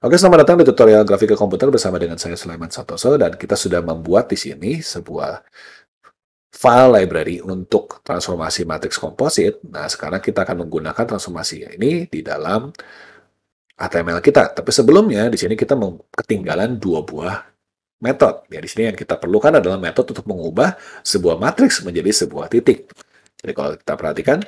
Oke, selamat datang di tutorial grafika komputer bersama dengan saya Sulaiman Santoso dan kita sudah membuat di sini sebuah file library untuk transformasi matriks komposit. Nah, sekarang kita akan menggunakan transformasi ini di dalam HTML kita. Tapi sebelumnya di sini kita ketinggalan dua buah metode. Ya, di sini yang kita perlukan adalah metode untuk mengubah sebuah matriks menjadi sebuah titik. Jadi kalau kita perhatikan,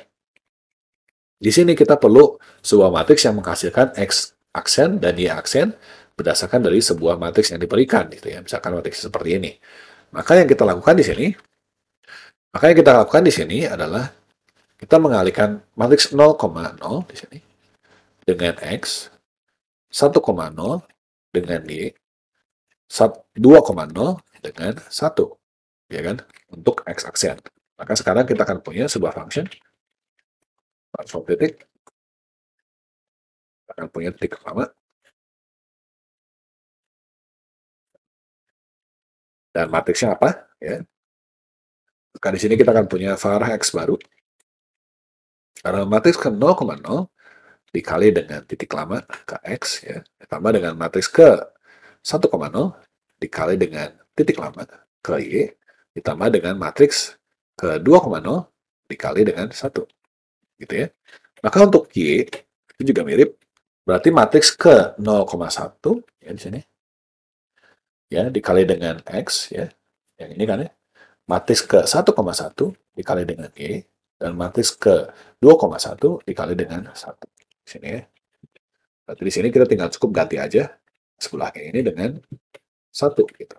di sini kita perlu sebuah matriks yang menghasilkan X aksen dan Y aksen berdasarkan dari sebuah matriks yang diberikan gitu ya. Misalkan matriks seperti ini. Maka yang kita lakukan di sini maka yang kita lakukan di sini adalah kita mengalihkan matriks 0,0 di sini dengan X 1,0 dengan Y 2,0 dengan 1 ya kan untuk X aksen. Maka sekarang kita akan punya sebuah function transform titik kita akan punya titik lama dan matriksnya apa ya maka di sini kita akan punya var x baru karena matriks ke 0,0 dikali dengan titik lama x ya ditambah dengan matriks ke 1,0 dikali dengan titik lama ke y ditambah dengan matriks ke 2,0 dikali dengan 1 gitu ya maka untuk y itu juga mirip Berarti matriks ke 0,1 ya di sini. Ya, dikali dengan X ya. Yang ini kan ya. Matriks ke 1,1 dikali dengan Y dan matriks ke 2,1 dikali dengan 1. Di sini ya. Berarti di sini kita tinggal cukup ganti aja sebelahnya ini dengan 1 gitu.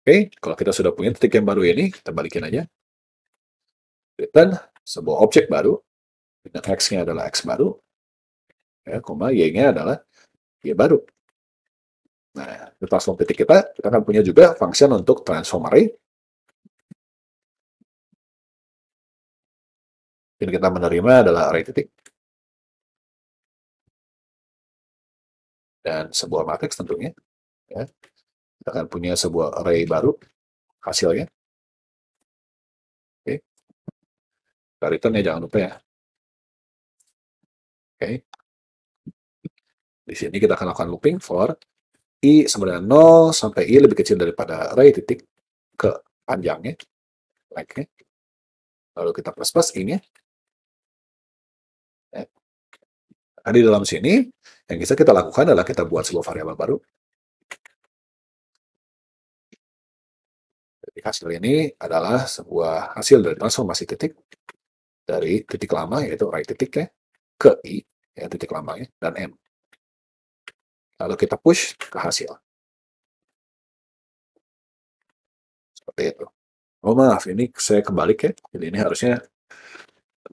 Oke, kalau kita sudah punya titik yang baru ini, kita balikin aja. Return sebuah objek baru dengan x-nya adalah x baru, ya, koma y-nya adalah y baru. Nah, itu transform titik kita, kita akan punya juga function untuk transform array. Yang kita menerima adalah array titik. Dan sebuah matriks tentunya. Ya. Kita akan punya sebuah array baru hasilnya. kita return ya jangan lupa ya. Oke. Okay. Di sini kita akan lakukan looping for i sebenarnya 0 sampai i lebih kecil daripada array titik ke panjangnya. Like -nya. Lalu kita plus plus ini. Ya. Nah, di dalam sini, yang bisa kita lakukan adalah kita buat sebuah variabel baru. Jadi hasil ini adalah sebuah hasil dari transformasi titik dari titik lama yaitu right titik ya ke i ya titik lamanya dan m lalu kita push ke hasil seperti itu oh maaf ini saya kembali ya jadi ini harusnya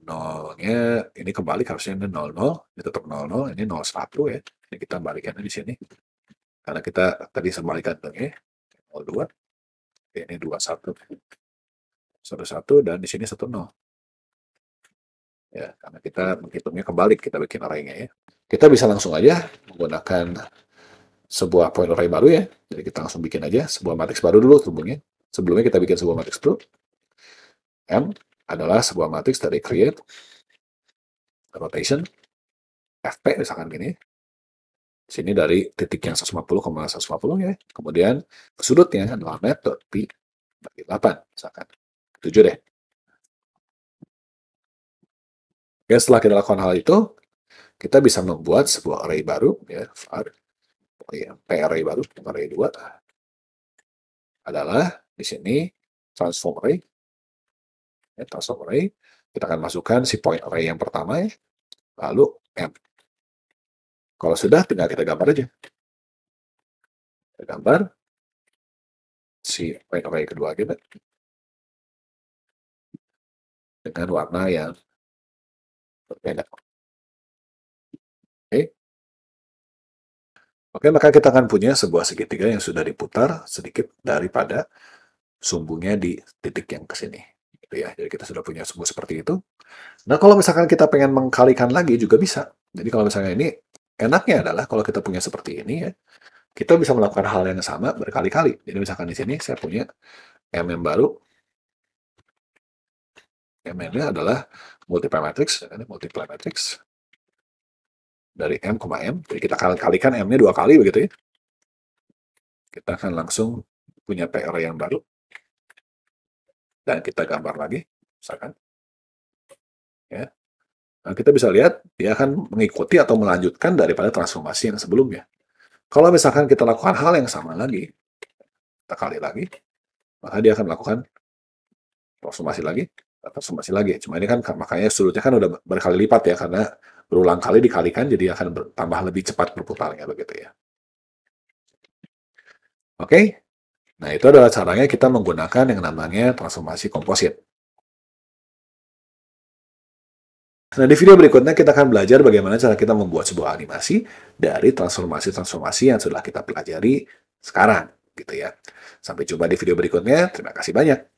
nolnya ini kembali harusnya ini nol ini tetap nol ini nol satu ya ini kita balikannya di sini karena kita tadi sebalikan tuh e, nol dua ini dua satu satu satu dan di sini satu nol ya karena kita menghitungnya kembali kita bikin arraynya ya kita bisa langsung aja menggunakan sebuah point array baru ya jadi kita langsung bikin aja sebuah matriks baru dulu sebelumnya sebelumnya kita bikin sebuah matriks dulu m adalah sebuah matriks dari create rotation fp misalkan gini sini dari titik yang 150, 150 ya kemudian sudutnya adalah net.p bagi 8 misalkan 7 deh ya setelah kita lakukan hal itu, kita bisa membuat sebuah array baru, ya, var, oh ya, p array baru, array 2, adalah di sini transform array, ya, transform array, kita akan masukkan si point array yang pertama, ya, lalu m. Kalau sudah, tinggal kita gambar aja. Kita gambar si point array kedua kita dengan warna yang berbeda. Oke. Okay. okay, maka kita akan punya sebuah segitiga yang sudah diputar sedikit daripada sumbunya di titik yang ke sini. Gitu ya. Jadi kita sudah punya sumbu seperti itu. Nah, kalau misalkan kita pengen mengkalikan lagi juga bisa. Jadi kalau misalnya ini enaknya adalah kalau kita punya seperti ini ya, kita bisa melakukan hal yang sama berkali-kali. Jadi misalkan di sini saya punya M yang baru, M-nya adalah multiply matrix, ini ya kan? multiply dari M, M. Jadi kita kalikan M-nya dua kali begitu ya. Kita akan langsung punya PR yang baru. Dan kita gambar lagi, misalkan. Ya. Nah, kita bisa lihat, dia akan mengikuti atau melanjutkan daripada transformasi yang sebelumnya. Kalau misalkan kita lakukan hal yang sama lagi, kita kali lagi, maka dia akan melakukan transformasi lagi, transformasi lagi. Cuma ini kan makanya sudutnya kan udah berkali lipat ya karena berulang kali dikalikan jadi akan bertambah lebih cepat berputarnya begitu ya. Oke. Okay? Nah, itu adalah caranya kita menggunakan yang namanya transformasi komposit. Nah, di video berikutnya kita akan belajar bagaimana cara kita membuat sebuah animasi dari transformasi-transformasi yang sudah kita pelajari sekarang, gitu ya. Sampai jumpa di video berikutnya. Terima kasih banyak.